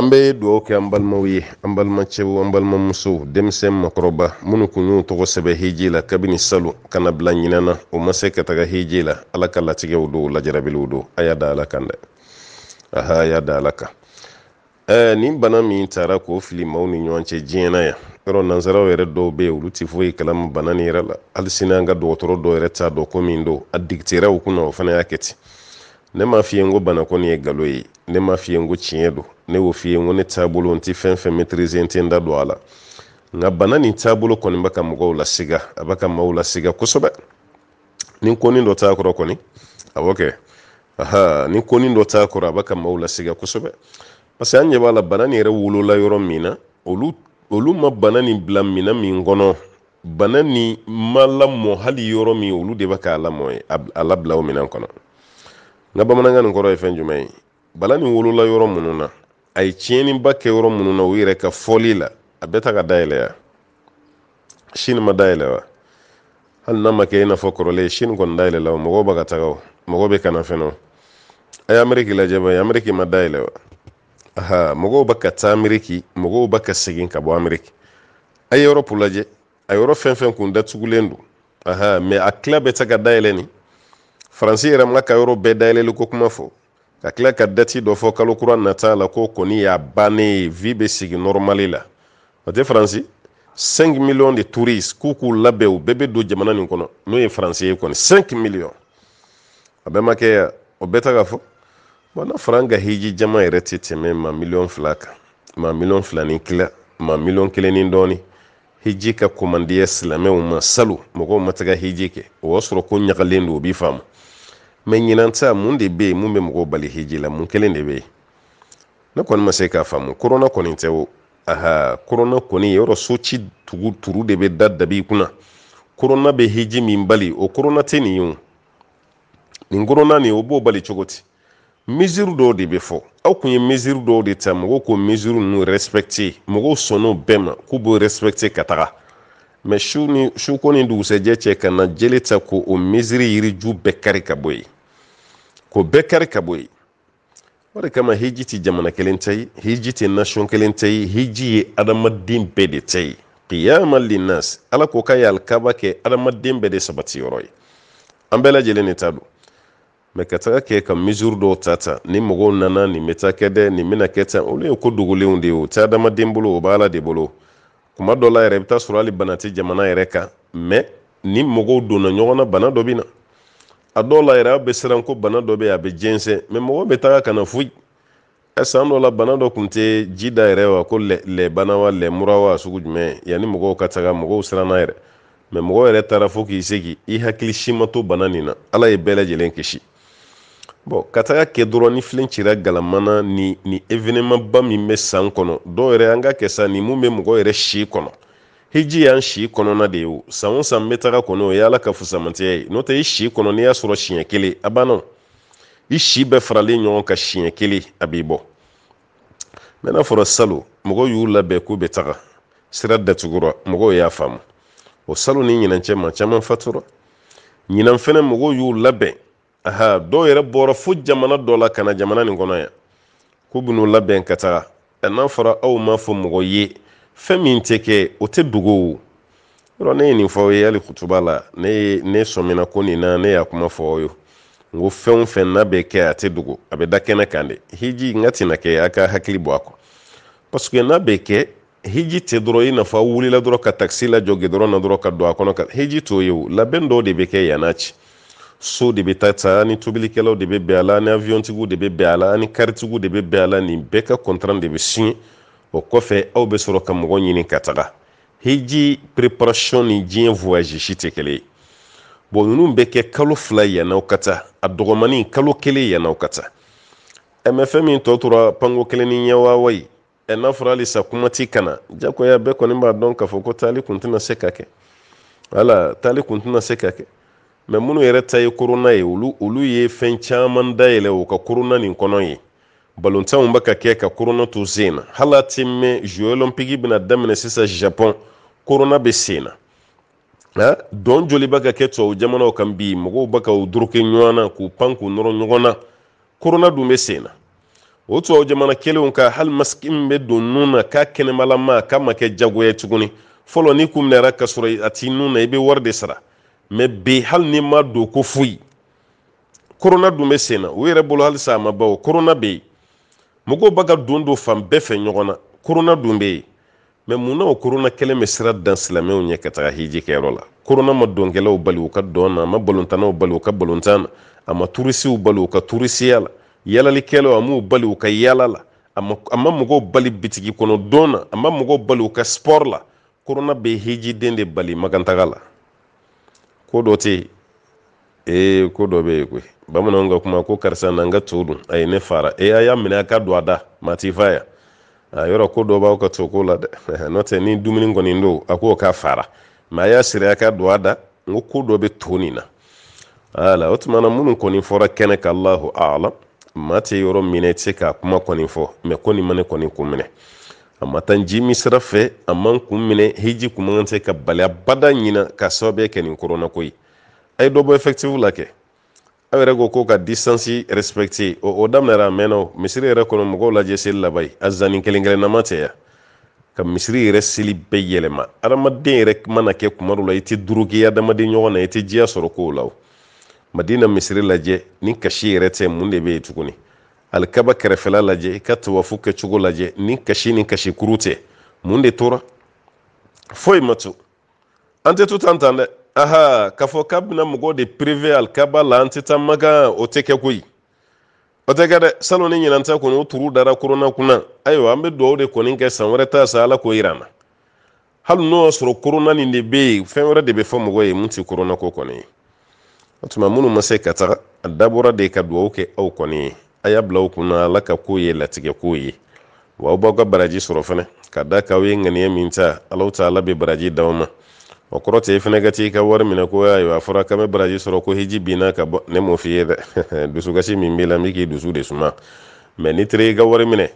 an bɛ dugawu kɛ an balimaw ye an balimacɛw an balimamusow denmisɛn makɔrɔba minnu kun y'u tɔgɔ sɛbɛ heji la kabini salon ka na bila ɲinan na o ma se ka taga heji la ala ka latigɛw don lajarabiliw don a y'a da ala kan dɛ aha a y'a da ala kan ɛɛ e, nin bana min taara k'o fili maaw ni ɲɔgɔn cɛ diɲɛ na yan yɔrɔ nansaraw yɛrɛ dɔw bɛ yen olu tɛ foyi kalama bana nin yɛrɛ la hali sini an ka dɔgɔtɔrɔ dɔw yɛrɛ t'a dɔn ko min don a digitera u kunna o fana y'a kɛ ten ne m'a f'i ye n ko bana kɔni ye nkalon ye ne m'a f'i ye n ko tiɲɛ don ne wo fiye ye ko ne taabolo nti fɛn fɛn maîtrise nti n da don a la nka bana nin taabolo kɔni bɛ ka mɔgɔw lasiga a bɛ ka maaw lasiga kosɛbɛ ni koni dɔ t'a kɔrɔ kɔni a b'o kɛ aha ni koni dɔ t'a kɔrɔ a bɛ ka maaw lasiga kosɛbɛ parce que an ɲɛ b'a la bana nin yɛrɛ wolola yɔrɔ min na olu olu ma bana nin bila minɛn min kɔnɔ bana ni ma lamɔ hali yɔrɔ min olu de bɛ k'a lamɔ ye a labila o minɛn kɔnɔ nka bamanankan nin kɔrɔ ye fɛn jumɛn ye bana nin wolola yɔrɔ minnu na a ye tiɲɛniba kɛ yɔrɔ minnu na u yɛrɛ ka fɔli la a bɛ ta ka dayɛlɛ ya sini ma dayɛlɛ wa hali n'a ma kɛ i n'a fɔ kɔrɔlen sini kɔni dayɛlɛ la mɔgɔw ba ka taga o mɔgɔw bɛ kana fɛnɛ o a ye ameriki lajɛ ba ye ameriki ma dayɛlɛ wa aha mɔgɔw ba ka taa ameriki mɔgɔw ba ka segin ka bɔ ameriki a ye yɔrɔ lajɛ a yɔrɔ fɛn fɛn kun datugulen don aha mɛ a tila bɛɛ ta ka dayɛlɛ ni faransi yɛrɛ ma ka yɔrɔ bɛɛ dayɛlɛli ko kuma fɔ ka tila ka dati dɔ fɔ kalo kura nata la ko kɔni y'a bannen ye vi bɛ sigi nɔrɔmali la o tɛ faransi 5 miliyɔn de touristes k'u k'u labɛn u bɛɛ bɛ don jamana nin kɔnɔ n'o ye faransi ye kɔni 5 miliyɔn a bɛɛ ma kɛ ya o bɛɛ ta ka fɔ bɔn n'a fɔra an ka hiji jama yɛrɛ tɛ tɛmɛ ma miliyɔn fila kan ma miliyɔn fila ni kila ma miliyɔn kelen ni dɔɔni hiji ka komandiya silamɛw ma salo mɔgɔw ma taga hiji kɛ o y'a sɔrɔ ko ɲagalen don o b'i faamu mɛ ɲinan mun de be yen mun bɛ mɔgɔw bali hiji mun kelen de bɛ ne kɔni ma se k'a faamu korona kɔni tɛ o aha korona kɔni yɔrɔ so turu de bɛ da dabi kunna korona bɛ hiji min bali o korona tɛ nin ye nin korona nin o b'o bali cogo di mesure dɔw de be fɔ aw kun ye mesure dɔw de ta mɔgɔw ko mesure ninnu respecter mɔgɔw sɔnn'o bɛɛ ma k'u b'o respecter ka taga mɛ su ni suko ni dugusɛjɛ cɛ ka na jele ta ko o misiri yiriju bɛɛ kari ka bɔ yen ko bɛɛ kari ka bɔ yen o de kama hiji ti jamana kelen tɛ ye hiji ti nation kelen tɛ ye hiji ye adamaden bɛɛ de tɛ ye qiyama linnas ala ko k'a ye kɛ adamaden bɛɛ de sabatiyɔrɔ ye an bɛɛ lajɛlen de ta don mɛ ka taga kɛ ka misiri dɔw ta ta ni mɔgɔw nana nin bɛ taa kɛ dɛ nin bɛna kɛ tan olu ye ko dogolenw de ye o tɛ adamaden bolo o b'ala de bolo kuma dɔ la yɛrɛ i bɛ taa sɔrɔ hali bana tɛ jamana yɛrɛ kan mɛ ni mɔgɔw donna ɲɔgɔn na bana dɔ bɛ na a dɔw la yɛrɛ aw bɛ siran ko bana dɔ bɛ yen a bɛ jɛnsɛn mɛ mɔgɔw bɛ taga ka na foyi ɛ san dɔ la bana dɔ tun tɛ ji da yɛrɛ wa ko lɛbana wa lɛmura wa sugu jumɛn yanni mɔgɔw ka taga mɔgɔw siranna yɛrɛ mɛ mɔgɔw yɛrɛ taara fo k'i se k'i hakili si ma to bana nin na ala ye bɛɛ lajɛlen kisi bɔn ka taga kɛ dɔrɔn ni filen cira galamana ni ni evenemanba min bɛ san kɔnɔ dɔw yɛrɛ an ka kɛ sa ni mun bɛ mɔgɔ yɛrɛ si kɔnɔ hiji y'an si kɔnɔna de ye o san o san n bɛ taga kɔnɔ o ye ala ka fusamantiya ye n'o tɛ i si kɔnɔ n'i y'a sɔrɔ siɲɛ kelen a banna i si bɛɛ faralen ɲɔgɔn kan siɲɛ kelen a b'i bɔ mɛ n'a fɔra salon mɔgɔw y'u labɛn k'u bɛ taga sira datugura mɔgɔw y'a faamu o salon ni ɲinan cɛ ma caman fatura ɲinan fɛnɛ mɔgɔw y'u labɛn aha dɔw yɛrɛ bɔra fo jamana dɔ la kana jamana nin kɔnɔ ya k'u bɛ n'u labɛn ka taga n'a fɔra aw ma fɔ mɔgɔ ye fɛn min tɛ kɛ o tɛ dogo o yɔrɔ ne ye nin fɔ aw ye hali kutuba la ne ye ne sɔmina ko nin na ne y'a kuma fɔ aw ye n ko fɛn o fɛn n'a bɛ kɛ a tɛ dogo a bɛ da kɛnɛ kan dɛ hiji n ka tɛna kɛ a ka hakili bɔ a kɔ parce que n'a bɛ kɛ hiji tɛ dɔrɔn i nafa wulila dɔrɔn ka takisi lajɔ gidɔrɔn na dɔrɔn ka don a kɔnɔ ka hiji t'o ye o labɛn dɔw de bɛ kɛ yann'a cɛ so de be tata ani ni tobilikɛlaw de bɛ bɛn a la ni awiyɔntigiw de bɛ a la ni karitigiw de bɛ a la nin bɛɛ ka kɔntaran de be siɲɛ o kɔfɛ aw be sɔrɔ ka mɔgɔ ɲini ka taga hiji preparation ni diɲɛ voyage si tɛ kelen ye bon ninnu bɛ kɛ kalo fila yann'aw ka taa a dɔgɔmanin kalo kelen yann'aw ka taa ɛ min tɔ tora panko kelen ni ɲɛwawa ɛ n'a fɔra halisa kuma ti kana jagoya bɛɛ kɔni b'a dɔn k'a fɔ ko taali kun tɛna se ka kɛ wala taali kun tɛna se ka kɛ mɛ minnu yɛrɛ ta ye korona ye olu olu ye fɛn caman dayɛlɛ o ka korona nin kɔnɔ ye balontanw bɛ ka kɛ ka korona to sen na hali a ti mɛn jeux olympiques bɛna daminɛ sisan japon korona bɛ sen na ha dɔn joli bɛ ka kɛ tubabu jamanaw kan bi mɔgɔw bɛ ka u doroke ɲɔgɔn na k'u pan k'u nɔrɔ ɲɔgɔn na korona dun bɛ sen na o tubabu jamana kelenw ka hali masiki min bɛ don nun na k'a kɛnɛmalama k'a ma kɛ diyagoya tuguni fɔlɔ n'i kun minɛra ka sɔrɔ a t'i nun na i bɛ wari de sara mɛ bi hali ni ma don ko foyi korona dun be sen u yɛrɛ bolo halisa ma bawo korona bɛ yen mɔgɔw b'a ka don don fan bɛɛ fɛ ɲɔgɔn na korona dun bɛ yen mɛ munna o korona kɛlen bɛ sira dan silamɛw ɲɛ ka taga hiji la korona ma donkɛlaw bali u ka dɔn na a ma balontannaw bali u ka balontan na a ma turisiw bali u ka turisiya la yalalikɛlaw a m'u bali u ka yala la a ma mɔgɔw bali bitigi kɔnɔ don na a ma mɔgɔw bali u ka sport la korona bɛ hijiden de bali magantaga la ko dɔ tɛ ee eh, ko dɔ bɛ yen koyi bamananw ka kuma ko karisa na n ka to dun a ye ne fara ee eh, a y'a minɛ a ka don a da maa t'i fa yan a ah, yɔrɔ ko dɔ b'aw ka to ko la dɛ eh, n'o tɛ ni dumuni kɔni don a k'o ka fara mɛ a y'a siri a ka don a da n ko ko dɔ bɛ to nin na wala o tuma na minnu kɔni fɔra kɛnɛ kan alahu alam maa tɛ yɔrɔ min na i tɛ se k'a kuma kɔni fɔ mɛ ko nin ma ne kɔni kun minɛ a ma tan ji min sira fɛ a man kun minɛ hiji kun man se ka bali abada ɲina ka sababuya kɛ nin korona ye a ye dɔ bɔ effective la kɛ aw yɛrɛ ko ko ka distance respecte o, o daminɛra a mɛnna o misiri yɛrɛ kɔnɔ mɔgɔw lajɛ seli laban a zani kelen kelennama tɛ ka misiri yɛrɛ seli bɛɛ yɛlɛma adamaden yɛrɛ mana kɛ kuma dɔ la i tɛ duruki adamaden ɲɔgɔn na i tɛ jiya sɔrɔ kow la o madina misiri lajɛ ni kasi yɛrɛ tɛ mun de bɛ yen tuguni alikaba kɛrɛfɛla lajɛ i ka tawafu kɛcogo lajɛ ni kasi ni kasikuru tɛ mun de tora foyi ma to an tɛ to tan tan dɛ aha k'a fɔ k'a bɛna mɔgɔw de prive alikaba la an tɛ taa makan o tɛ kɛ koyi o tɛ kɛ dɛ salon ni ɲinanta kɔni o turu dara korona kunna ayiwa an bɛ dugawu de kɔni kɛ san wɛrɛ ta sa ala k'o yira na hali n'o y'a sɔrɔ korona nin de bɛ yen fɛn wɛrɛ de bɛ fɔ mɔgɔ ye mun tɛ korona ko kɔni ye o tuma minnu ma se ka taga a dabɔra de ka dugawu kɛ aw kɔni ye a y'a bila u kunna ala ka ko ye latigɛ ko ye wa aw b'aw ka baraji sɔrɔ fana ka da k'aw ye ŋaniya min ta alaw ta ala bɛ baraji d'aw ma o kɔrɔ tɛ i fana ka t'i ka wari minɛ ko ayiwa a fɔra k'an bɛ baraji sɔrɔ ko hiji binna ka bɔ ne m'o f'i ye dɛ dusukasi min b'i la n bɛ k'i dusu de suma mɛ n'i taara i ka wari minɛ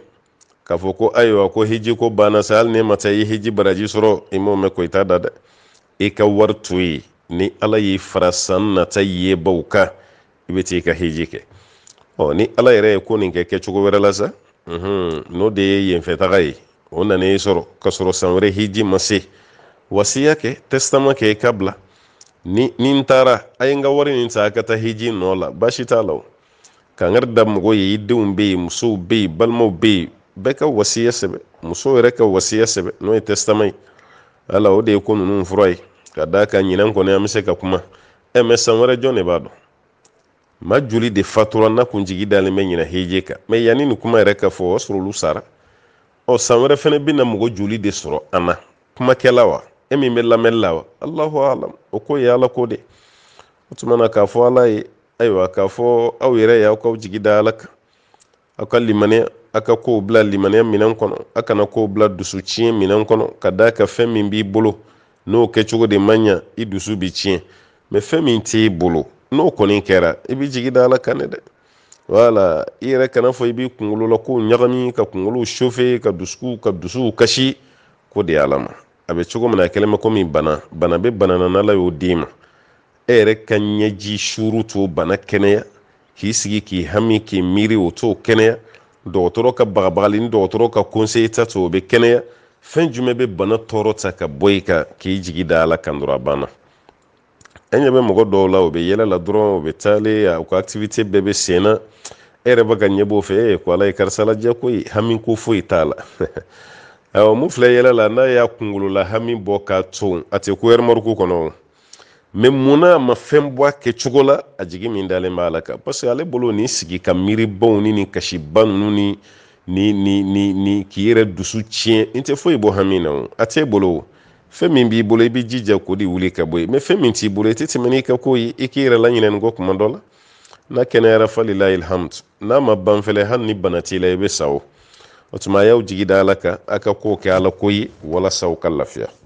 k'a fɔ ko ayiwa ko hiji ko banna sa hali ne ma taa i hiji baraji sɔrɔ i m'o mɛn ko i t'a da dɛ i ka wari to yen ni ala y'i fara san nata yebaw kan i bɛ t'i ka hiji kɛ ɔ ni ala yɛrɛ ye ko nin kɛ kɛcogo wɛrɛ la sa n'o de ye yenfɛtaga ye o nan'i sɔrɔ ka sɔrɔ san wɛrɛ hiji ma se wasiya kɛ testama kɛ i ka bila ni ni n taara a ye n ka wari nin ta a ka taa hiji nɔ la baasi t'a la o kangari da mɔgɔw ye i denw bɛ yen musow bɛ yen balimaw bɛ yen bɛɛ ka wasiya sɛbɛ muso yɛrɛ ka wasiya sɛbɛ n'o ye testama ye ala o de ye ko ninnu fura ye ka d'a kan ɲinɛ kɔni an bɛ se ka kuma ɛ mɛ san wɛrɛ jɔn de b'a dɔn ma joli de fatura na kun jigi dalen bɛ ɲina heje kan mɛ yanni nin kuma yɛrɛ ka fɔ o y'a sɔrɔ olu sara ɔ san wɛrɛ fɛnɛ bɛna mɔgɔ joli de sɔrɔ an na kumakɛla wa e min bɛ lamɛnni la wa alahu alam o ko ye ala ko de o tuma na k'a fɔ ala ye ayiwa k'a fɔ aw yɛrɛ ye k'aw jigi da ala kan aw ka limaniya aw ka kow bila limaniya minɛn kɔnɔ aw kana kow bila dusu tiɲɛ minɛn kɔnɔ ka d'a kan fɛn min b'i bolo n'o kɛcogo de man ɲa i dusu bi tiɲɛ mɛ fɛn min t'i bolo n'o kɔni kɛra i b'i jigi da ala kan dɛ wala i yɛrɛ kana fɔ i b'i kunkolola kow ɲagami ka kunkolow sofe ka dusuw ka dusuw kasi ko de ala ma a bɛ cogo min na a kɛlen bɛ komi bana bana bɛ bana na n'ala y'o d'i ma e yɛrɛ ka ɲɛji suuru t'o bana kɛnɛya k'i sigi k'i hami k'i miiri o t'o kɛnɛya dɔgɔtɔrɔ ka bagabagali ni dɔgɔtɔrɔ ka konseye ta t'o bɛ kɛnɛya fɛn jumɛn bɛ bana tɔɔrɔ ta ka bɔ i kan k'i jigi da ala kan dɔrɔn a banna an ɲɛ bɛ mɔgɔ dɔw la u bɛ yɛlɛ la dɔrɔn u bɛ taale u ka activité bɛɛ bɛ sen na e yɛrɛ bɛ ka ɲɛ b'o fɛ e eh, ko ala ye karisa lajɛ koyi hami ko foyi t'a la awɔ mun filɛ yɛlɛ la n'a y'a kunkolola hami bɔ k'a ton a tɛ ko ɛrɛmɔriku kɔnɔ mɛ munna a ma fɛn bɔ a kɛcogo la a jigi min dalen b'a la kan parce que ale bolo nin sigi ka miiribaw ni nin kasiba ninnu ni ni ni ni ni k'i yɛrɛ dusu tiɲɛ n tɛ foyi bɔ hami na o a t'e bolo o fɛn min b'i bolo i b'i jija k'o de wuli ka bɔ yen mɛ fɛn min t'i bolo i tɛ tɛmɛ n'i ka ko ye i k'i yɛrɛ laɲinɛ kɔ kuma dɔ la n'a kɛnɛyara falilayi ilhamdu n'a ma ban fɛlɛ hali ni bana t'i la i bɛ sa o o tuma a y'aw jigi da ala kan a ka kow kɛ ala ko ye walasa aw ka lafiya